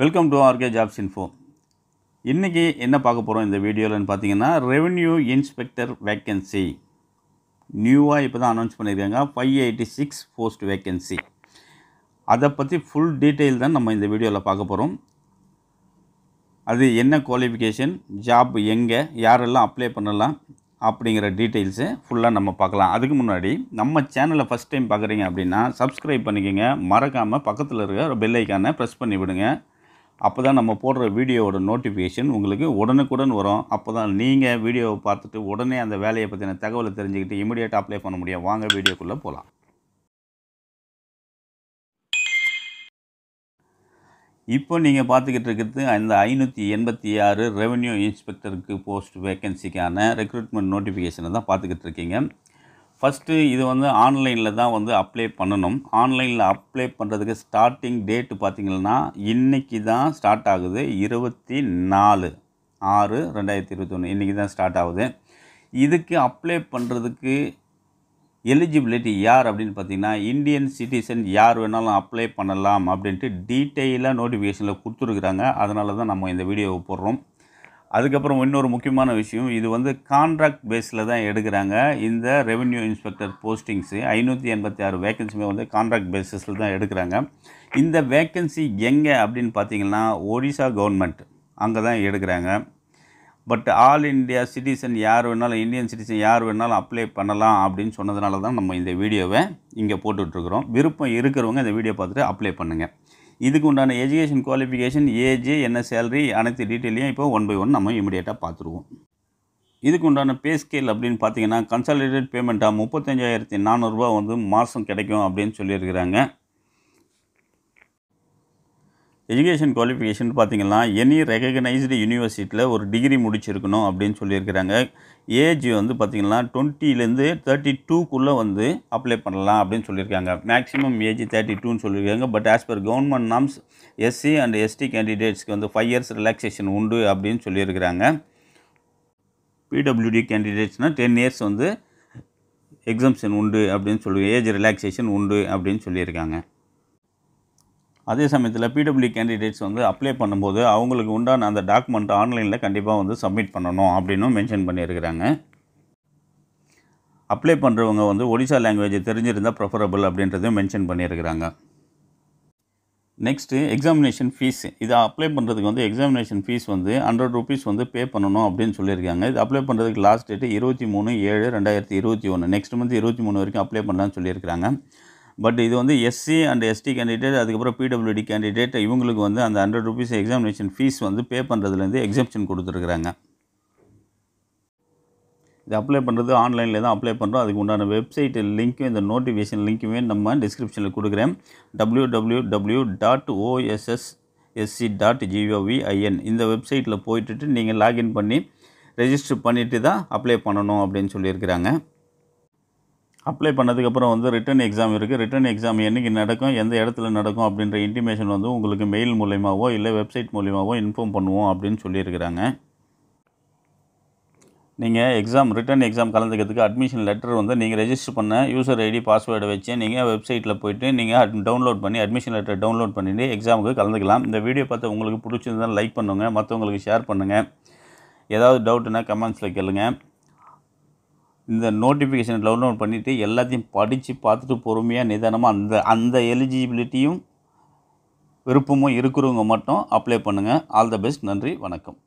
welcome to RK jobs info இன்றைக்கி என்ன பார்க்க போகிறோம் இந்த வீடியோவில்னு பார்த்தீங்கன்னா ரெவென்யூ இன்ஸ்பெக்டர் வேக்கன்சி நியூவாக இப்போ தான் அனௌன்ஸ் பண்ணியிருக்காங்க five eighty six post vacancy அதை பற்றி ஃபுல் டீட்டெயில் தான் நம்ம இந்த வீடியோவில் பார்க்க போகிறோம் அது என்ன குவாலிஃபிகேஷன் ஜாப் எங்கே யாரெல்லாம் அப்ளை பண்ணலாம் அப்படிங்கிற டீட்டெயில்ஸு ஃபுல்லாக நம்ம பார்க்கலாம் அதுக்கு முன்னாடி நம்ம சேனலை ஃபஸ்ட் டைம் பார்க்குறீங்க அப்படின்னா சப்ஸ்கிரைப் பண்ணிக்கோங்க மறக்காமல் பக்கத்தில் இருக்கிற பெல் ஐக்கானை ப்ரெஸ் பண்ணி விடுங்க அப்போ தான் நம்ம போடுற வீடியோவோட நோட்டிஃபிகேஷன் உங்களுக்கு உடனுக்குடன் வரும் அப்போ தான் நீங்கள் வீடியோவை பார்த்துட்டு உடனே அந்த வேலையை பற்றின தகவலை தெரிஞ்சுக்கிட்டு இமீடியேட்டாக அப்ளை பண்ண முடியும் வாங்க வீடியோக்குள்ளே போகலாம் இப்போ நீங்கள் பார்த்துக்கிட்டு இருக்கிறது அந்த ஐநூற்றி எண்பத்தி ஆறு ரெவன்யூ இன்ஸ்பெக்டருக்கு போஸ்ட் வேக்கன்சிக்கான ரெக்ரூட்மெண்ட் நோட்டிஃபிகேஷனை தான் பார்த்துக்கிட்டு இருக்கீங்க ஃபஸ்ட்டு இது வந்து ஆன்லைனில் தான் வந்து அப்ளை பண்ணணும் ஆன்லைனில் அப்ளை பண்ணுறதுக்கு ஸ்டார்டிங் டேட்டு பார்த்திங்கன்னா இன்றைக்கி தான் ஸ்டார்ட் ஆகுது இருபத்தி நாலு ஆறு ரெண்டாயிரத்தி இருபத்தொன்று இன்றைக்கி தான் ஸ்டார்ட் ஆகுது இதுக்கு அப்ளை பண்ணுறதுக்கு எலிஜிபிலிட்டி யார் அப்படின்னு பார்த்தீங்கன்னா இந்தியன் சிட்டிசன் யார் வேணாலும் அப்ளை பண்ணலாம் அப்படின்ட்டு டீட்டெயிலாக நோட்டிஃபிகேஷனில் கொடுத்துருக்குறாங்க அதனால தான் நம்ம இந்த வீடியோவை போடுறோம் அதுக்கப்புறம் இன்னொரு முக்கியமான விஷயம் இது வந்து கான்ட்ராக்ட் பேஸில் தான் எடுக்கிறாங்க இந்த ரெவென்யூ இன்ஸ்பெக்டர் போஸ்டிங்ஸு ஐநூற்றி எண்பத்தி ஆறு வேக்கன்சியுமே வந்து கான்ட்ராக்ட் பேஸஸில் தான் எடுக்கிறாங்க இந்த வேக்கன்சி எங்கே அப்படின்னு பார்த்தீங்கன்னா ஒடிசா கவர்மெண்ட் அங்கே தான் எடுக்கிறாங்க பட் ஆல் இண்டியா சிட்டிசன் யார் வேணாலும் இந்தியன் சிட்டிசன் யார் வேணாலும் அப்ளை பண்ணலாம் அப்படின்னு சொன்னதுனால தான் நம்ம இந்த வீடியோவை இங்கே போட்டுட்ருக்குறோம் விருப்பம் இருக்கிறவங்க இந்த வீடியோ பார்த்துட்டு அப்ளை பண்ணுங்கள் இதுக்கு உண்டான எஜுகேஷன் குவாலிஃபிகேஷன் ஏஜ் என்ன சேலரி அனைத்து டீட்டெயிலையும் இப்போ ஒன் பை ஒன் நம்ம இமீடியட்டாக பார்த்துருவோம் இதுக்கு உண்டான பே ஸ்கேல் அப்படின்னு பார்த்தீங்கன்னா கன்சாலிடேட் பேமெண்ட்டாக முப்பத்தஞ்சாயிரத்தி நானூறுரூவா வந்து மாதம் கிடைக்கும் அப்படின்னு சொல்லியிருக்கிறாங்க எஜுகேஷன் குவாலிஃபிகேஷன் பார்த்திங்கன்னா எனி ரெகக்னைஸ்டு யூனிவர்சிட்டியில் ஒரு டிகிரி முடிச்சிருக்கணும் அப்படின்னு சொல்லியிருக்கிறாங்க ஏஜ் வந்து பார்த்திங்கன்னா டுவெண்ட்டிலேருந்து தேர்ட்டி டூக்குள்ளே வந்து அப்ளை பண்ணலாம் அப்படின்னு சொல்லியிருக்காங்க மேக்ஸிமம் ஏஜ் தேர்ட்டி டூன்னு சொல்லியிருக்காங்க but as per government norms SC and ST கேண்டிடேட்ஸ்க்கு வந்து ஃபைவ் இயர்ஸ் ரிலாக்ஸேஷன் உண்டு அப்படின்னு சொல்லியிருக்கிறாங்க பிடபிள்யூடி கேண்டிடேட்ஸ்னால் டென் இயர்ஸ் வந்து எக்ஸம்ஷன் உண்டு அப்படின்னு சொல்லி ஏஜ் ரிலாக்ஸேஷன் உண்டு அப்படின்னு சொல்லியிருக்காங்க அதே சமயத்தில் பிடபிள்யூ கேண்டிடேட்ஸ் வந்து அப்ளை பண்ணும்போது அவங்களுக்கு உண்டான அந்த டாக்குமெண்ட் ஆன்லைனில் கண்டிப்பாக வந்து சப்மிட் பண்ணணும் அப்படின்னு மென்ஷன் பண்ணியிருக்கிறாங்க அப்ளை பண்ணுறவங்க வந்து ஒடிசா லாங்குவேஜ் தெரிஞ்சிருந்தால் ப்ரிஃபரபிள் அப்படின்றதையும் மென்ஷன் பண்ணியிருக்கிறாங்க நெக்ஸ்ட்டு எக்ஸாமினேஷன் ஃபீஸ் இதை அப்ளை பண்ணுறதுக்கு வந்து எக்ஸாமினேஷன் ஃபீஸ் வந்து ஹண்ட்ரட் ருபீஸ் வந்து பே பண்ணணும் அப்படின்னு சொல்லியிருக்காங்க இது அப்ளை பண்ணுறதுக்கு லாஸ்ட் டேட்டு இருபத்தி மூணு ஏழு ரெண்டாயிரத்தி இருபத்தி ஒன்று நெக்ஸ்ட் மந்த் இருபத்தி மூணு வரைக்கும் அப்ளை பண்ணலான்னு சொல்லியிருக்கிறாங்க பட் இது வந்து எஸ்சி அண்ட் எஸ்டி கேண்டிடேட் அதுக்கப்புறம் பிடபிள்யூடி கேண்டிடேட் இவங்களுக்கு வந்து அந்த ஹண்ட்ரட் ருபீஸ் எக்ஸாமினேஷன் ஃபீஸ் வந்து பே பண்ணுறதுலேருந்து எக்ஸாம்ஷன் கொடுத்துருக்குறாங்க இது அப்ளை பண்ணுறது ஆன்லைனில் தான் அப்ளை பண்ணுறோம் அதுக்கு உண்டான வெப்சைட் லிங்க்கும் இந்த நோட்டிஃபிகேஷன் லிங்க்குமே நம்ம டிஸ்கிரிப்ஷனில் கொடுக்குறேன் W W W dot O S S SC dot G O V I N இந்த வெப்சைட்டில் போயிட்டு நீங்கள் லாகின் பண்ணி ரெஜிஸ்டர் பண்ணிவிட்டு தான் அப்ளை பண்ணணும் அப்படின்னு சொல்லியிருக்கிறாங்க அப்ளை பண்ணதுக்கப்புறம் வந்து ரிட்டன் எக்ஸாம் இருக்குது ரிட்டன் எக்ஸாம் என்றைக்கு நடக்கும் எந்த இடத்துல நடக்கும் அப்படின்ற இன்டிமேஷன் வந்து உங்களுக்கு மெயில் மூலயமாவோ இல்லை வெப்சைட் மூலயமாவோ இன்ஃபார்ம் பண்ணுவோம் அப்படின்னு சொல்லியிருக்கிறாங்க நீங்கள் எக்ஸாம் ரிட்டன் எக்ஸாம் கலந்துக்கிறதுக்கு அட்மிஷன் லெட்டர் வந்து நீங்கள் ரெஜிஸ்டர் பண்ண யூசர் ஐடி பாஸ்வேர்டை வச்சு நீங்கள் வெப்சைட்டில் போய்ட்டு நீங்கள் அட் டவுன்லோட் பண்ணி அட்மிஷன் லெட்டர் டவுன்லோட் பண்ணிவிட்டு எக்ஸாமுக்கு கலந்துக்கலாம் இந்த வீடியோ பார்த்து உங்களுக்கு பிடிச்சிருந்தால் லைக் பண்ணுங்கள் மற்றவங்களுக்கு ஷேர் பண்ணுங்கள் ஏதாவது டவுட்டுன்னா கமெண்ட்ஸில் கேளுங்கள் இந்த நோட்டிஃபிகேஷனை டவுன்லோட் பண்ணிவிட்டு எல்லாத்தையும் படித்து பார்த்துட்டு பொறுமையாக நிதானமாக அந்த அந்த எலிஜிபிலிட்டியும் விருப்பமும் இருக்கிறவங்க மட்டும் அப்ளை பண்ணுங்கள் ஆல் த பெஸ்ட் நன்றி வணக்கம்